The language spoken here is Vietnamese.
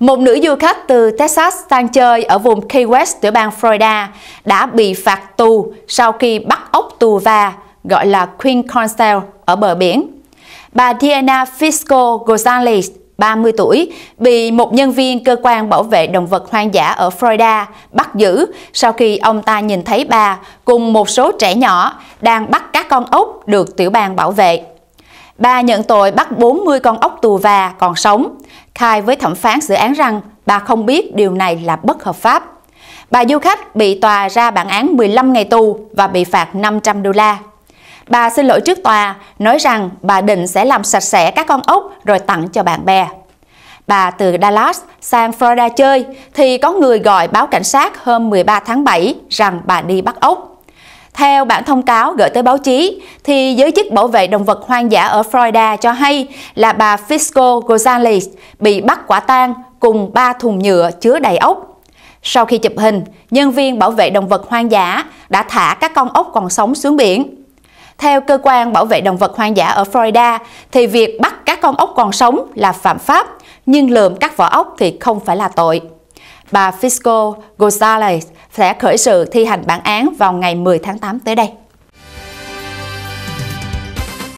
Một nữ du khách từ Texas sang chơi ở vùng Key West tiểu bang Florida đã bị phạt tù sau khi bắt ốc tù và gọi là Queen Constel ở bờ biển. Bà Diana Fisco Gonzalez, 30 tuổi, bị một nhân viên cơ quan bảo vệ động vật hoang dã ở Florida bắt giữ sau khi ông ta nhìn thấy bà cùng một số trẻ nhỏ đang bắt các con ốc được tiểu bang bảo vệ. Bà nhận tội bắt 40 con ốc tù và còn sống, khai với thẩm phán xử án rằng bà không biết điều này là bất hợp pháp. Bà du khách bị tòa ra bản án 15 ngày tù và bị phạt 500 đô la. Bà xin lỗi trước tòa, nói rằng bà định sẽ làm sạch sẽ các con ốc rồi tặng cho bạn bè. Bà từ Dallas sang Florida chơi thì có người gọi báo cảnh sát hôm 13 tháng 7 rằng bà đi bắt ốc. Theo bản thông cáo gửi tới báo chí, thì giới chức bảo vệ động vật hoang dã ở Florida cho hay là bà Fisco Gonzalez bị bắt quả tang cùng 3 thùng nhựa chứa đầy ốc. Sau khi chụp hình, nhân viên bảo vệ động vật hoang dã đã thả các con ốc còn sống xuống biển. Theo cơ quan bảo vệ động vật hoang dã ở Florida, thì việc bắt các con ốc còn sống là phạm pháp, nhưng lượm các vỏ ốc thì không phải là tội bà Fisco Gonzalez sẽ khởi sự thi hành bản án vào ngày 10 tháng 8 tới đây.